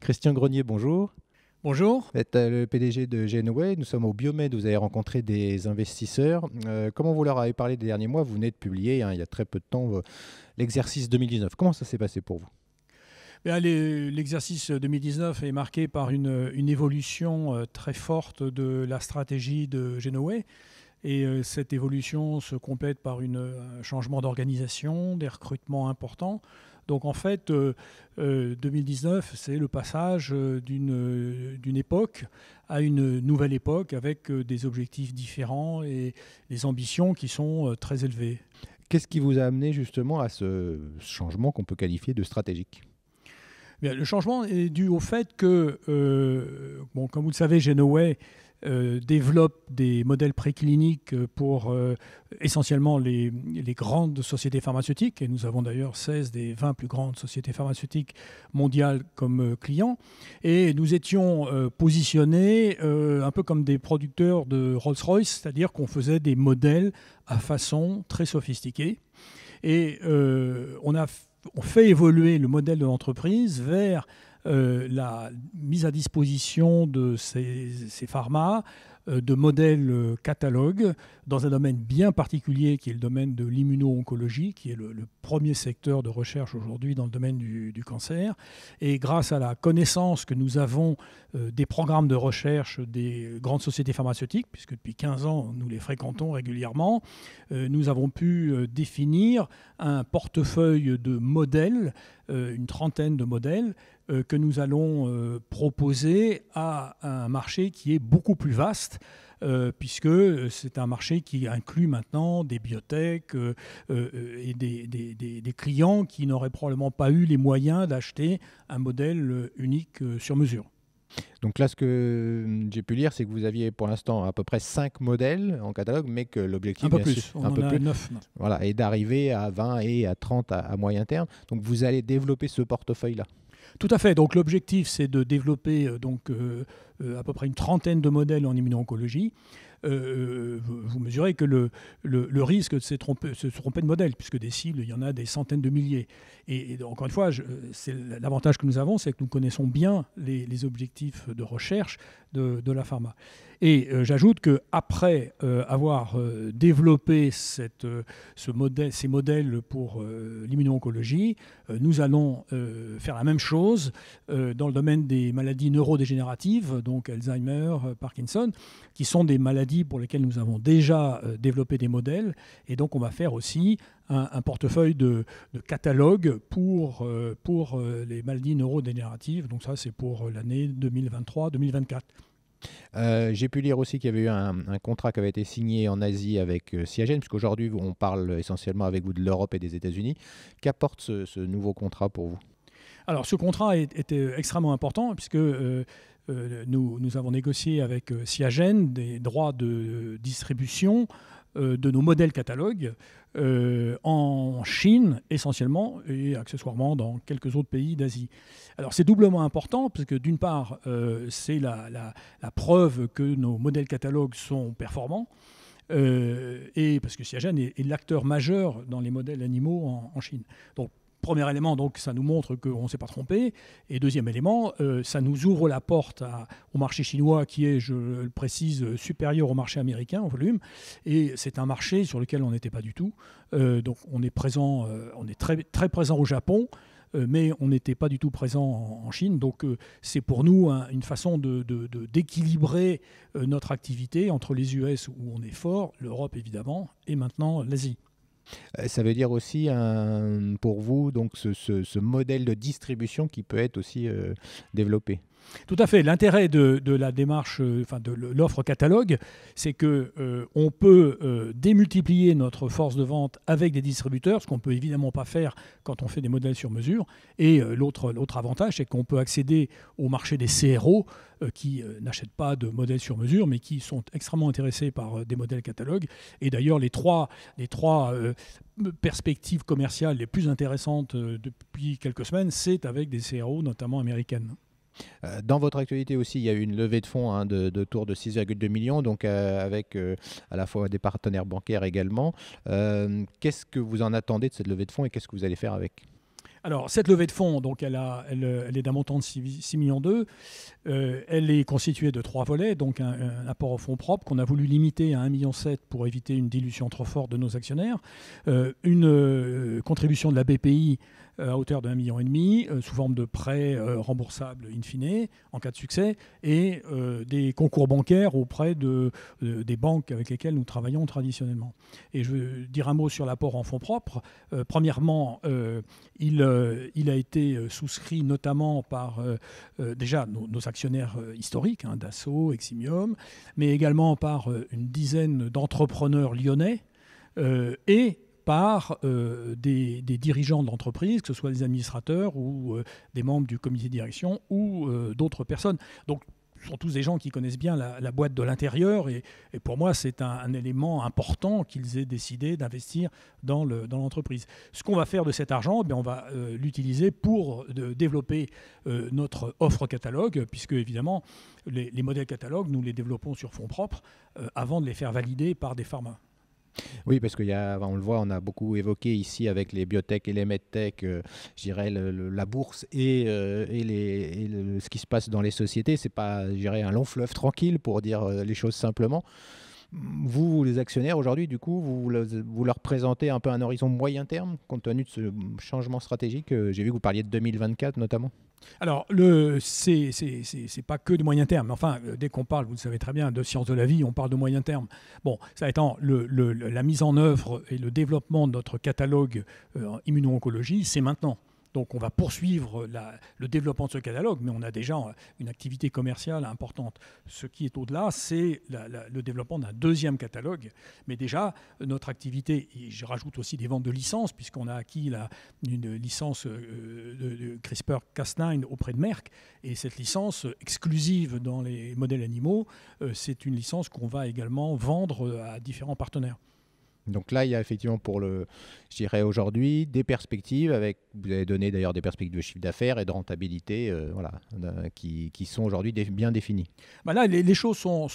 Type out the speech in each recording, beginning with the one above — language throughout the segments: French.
Christian Grenier, bonjour. Bonjour. Vous êtes euh, le PDG de Genoway. Nous sommes au Biomed. Vous avez rencontré des investisseurs. Euh, comment vous leur avez parlé des derniers mois Vous venez de publier, hein, il y a très peu de temps, euh, l'exercice 2019. Comment ça s'est passé pour vous L'exercice 2019 est marqué par une, évolution très forte de la stratégie de Genoway. Et cette évolution se complète par une, un changement d'organisation, des recrutements importants. Donc en fait, 2019, euh, euh, c'est le passage euh, d'une, d'une époque à une nouvelle époque avec des objectifs différents et des ambitions qui sont très élevées. Qu'est-ce qui vous a amené justement à ce changement qu'on peut qualifier de stratégique le changement est dû au fait que, euh, bon, comme vous le savez, Genoway euh, développe des modèles précliniques pour euh, essentiellement les, grandes sociétés pharmaceutiques, et nous avons d'ailleurs 16 des 20 plus grandes sociétés pharmaceutiques mondiales comme clients, et nous étions positionnés un peu comme des producteurs de Rolls-Royce, c'est-à-dire qu'on faisait des modèles à façon très sophistiquée. Et euh, on a fait évoluer le modèle de l'entreprise vers euh, la mise à disposition de ces, ces pharmas euh, de modèles euh, catalogues dans un domaine bien particulier qui est le domaine de l'immuno-oncologie, qui est le, premier secteur de recherche aujourd'hui dans le domaine du, du, cancer. Et grâce à la connaissance que nous avons euh, des programmes de recherche des grandes sociétés pharmaceutiques, puisque depuis 15 ans nous les fréquentons régulièrement, nous avons pu définir un portefeuille de modèles, une trentaine de modèles, que nous allons proposer à un marché qui est beaucoup plus vaste euh, puisque euh, c'est un marché qui inclut maintenant des biotech euh, et des, clients qui n'auraient probablement pas eu les moyens d'acheter un modèle unique sur mesure. Donc là, ce que j'ai pu lire, c'est que vous aviez pour l'instant à peu près 5 modèles en catalogue, mais que l'objectif un un Voilà, et d'arriver à 20 et à 30 à moyen terme. Donc vous allez développer ce portefeuille-là. Tout à fait. Donc l'objectif, c'est de développer euh, donc, euh, euh, à peu près une trentaine de modèles en immunoncologie. vous mesurez que le, le, risque de se tromper, de modèle, puisque des cibles, il y en a des centaines de milliers. Et, encore une fois, c'est l'avantage que nous avons, c'est que nous connaissons bien les, objectifs de recherche de, de la pharma. Et euh, j'ajoute que après euh, avoir euh, développé ce modèle, ces modèles pour l'immuno-oncologie, nous allons faire la même chose dans le domaine des maladies neurodégénératives, donc Alzheimer, Parkinson, qui sont des maladies pour lesquelles nous avons déjà développé des modèles. Et donc on va faire aussi un, portefeuille de, de catalogue pour, pour les maladies neurodégénératives. Donc ça c'est pour l'année 2023-2024. Euh, j'ai pu lire aussi qu'il y avait eu un, contrat qui avait été signé en Asie avec euh, Siagen, puisqu'aujourd'hui on parle essentiellement avec vous de l'Europe et des États-Unis. Qu'apporte ce, nouveau contrat pour vous Alors ce contrat était euh, extrêmement important puisque euh, nous, nous, avons négocié avec Siagen des droits de distribution euh, de nos modèles catalogues euh, en Chine essentiellement et accessoirement dans quelques autres pays d'Asie. Alors c'est doublement important parce que d'une part euh, c'est la, preuve que nos modèles catalogues sont performants. et parce que Siagen est, l'acteur majeur dans les modèles animaux en, en Chine. Donc Premier élément, donc, ça nous montre qu'on ne s'est pas trompé. Et deuxième élément, euh, ça nous ouvre la porte au marché chinois qui est, je le précise, supérieur au marché américain en volume. Et c'est un marché sur lequel on n'était pas du tout. Euh, donc on est présent, euh, on est très, très présent au Japon mais on n'était pas du tout présent en, Chine. Donc c'est pour nous une façon d'équilibrer de, notre activité entre les US où on est fort, l'Europe évidemment, et maintenant l'Asie. Euh, ça veut dire aussi pour vous donc ce, modèle de distribution qui peut être aussi euh, développé. Tout à fait. L'intérêt de, la démarche, euh, de l'offre catalogue, c'est que euh, on peut euh, démultiplier notre force de vente avec des distributeurs, ce qu'on peut évidemment pas faire quand on fait des modèles sur mesure. Et l'autre avantage, c'est qu'on peut accéder au marché des CRO qui n'achètent pas de modèles sur mesure, mais qui sont extrêmement intéressés par des modèles catalogue. Et d'ailleurs, les les trois perspectives commerciales les plus intéressantes depuis quelques semaines, c'est avec des CRO, notamment américaines. Euh, dans votre actualité aussi, il y a eu une levée de fonds hein, de, tour de 6,2 millions, donc euh, avec euh, à la fois des partenaires bancaires également. qu'est-ce que vous en attendez de cette levée de fonds et qu'est-ce que vous allez faire avec alors, cette levée de fonds, donc, elle, a, elle, est d'un montant de 6,2 millions elle est constituée de trois volets, donc un, apport au fonds propre qu'on a voulu limiter à 1,7 million pour éviter une dilution trop forte de nos actionnaires, une contribution de la BPI euh, à hauteur de 1,5 million et demi, euh, sous forme de prêts euh, remboursables in fine, en cas de succès, et des concours bancaires auprès de, des banques avec lesquelles nous travaillons traditionnellement. Et je veux dire un mot sur l'apport en fonds propres. premièrement, il, il a été souscrit notamment par déjà nos, actionnaires historiques, hein, Dassault, Eximium, mais également par une dizaine d'entrepreneurs lyonnais et par euh, des, dirigeants de l'entreprise, que ce soit des administrateurs ou euh, des membres du comité de direction ou euh, d'autres personnes. Donc, ce sont tous des gens qui connaissent bien la, boîte de l'intérieur et, pour moi, c'est un, élément important qu'ils aient décidé d'investir dans l'entreprise. ce qu'on va faire de cet argent, eh on va l'utiliser pour développer notre offre catalogue, puisque évidemment, les, modèles catalogue nous les développons sur fonds propres avant de les faire valider par des pharmas. Oui, parce qu'on le voit, on a beaucoup évoqué ici avec les biotech et les medtech, euh, je dirais, la bourse et, euh, et, les, ce qui se passe dans les sociétés. Ce n'est pas, je dirais, un long fleuve tranquille pour dire euh, les choses simplement. Vous, les actionnaires, aujourd'hui, du coup, vous, vous, leur présentez un peu un horizon moyen terme compte tenu de ce changement stratégique. J'ai vu que vous parliez de 2024 notamment. Alors, le, c'est, pas que de moyen terme. Enfin, euh, dès qu'on parle, vous le savez très bien, de sciences de la vie, on parle de moyen terme. Bon, ça étant, la mise en œuvre et le développement de notre catalogue en euh, immuno-oncologie, c'est maintenant. Donc on va poursuivre le développement de ce catalogue, mais on a déjà euh, une activité commerciale importante. Ce qui est au-delà, c'est le développement d'un deuxième catalogue. Mais déjà, notre activité, et je rajoute aussi des ventes de licences, puisqu'on a acquis une licence euh, de, CRISPR-Cas9 auprès de Merck, et cette licence exclusive dans les modèles animaux, euh, c'est une licence qu'on va également vendre à différents partenaires. Donc là, il y a effectivement pour le, je dirais aujourd'hui, des perspectives avec, vous avez donné d'ailleurs des perspectives de chiffre d'affaires et de rentabilité, euh, euh, qui, sont aujourd'hui bien définies. Bah là, les, choses sont,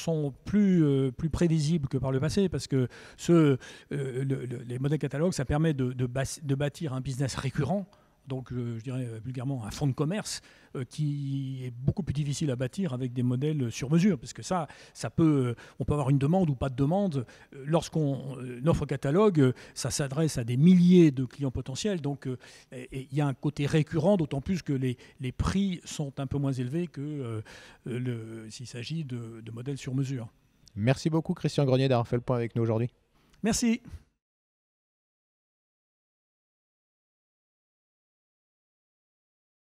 plus, euh, plus prévisibles que par le passé parce que ce, les modèles catalogues, ça permet de, de bâtir un business récurrent donc euh, je dirais euh, vulgairement un fonds de commerce euh, qui est beaucoup plus difficile à bâtir avec des modèles sur mesure, parce que ça, ça peut, on peut avoir une demande ou pas de demande. Lorsqu'on offre catalogue, ça s'adresse à des milliers de clients potentiels, donc il y a un côté récurrent, d'autant plus que les, les, prix sont un peu moins élevés que s'il s'agit de, de modèles sur mesure. Merci beaucoup Christian Grenier d'avoir fait le point avec nous aujourd'hui. Merci.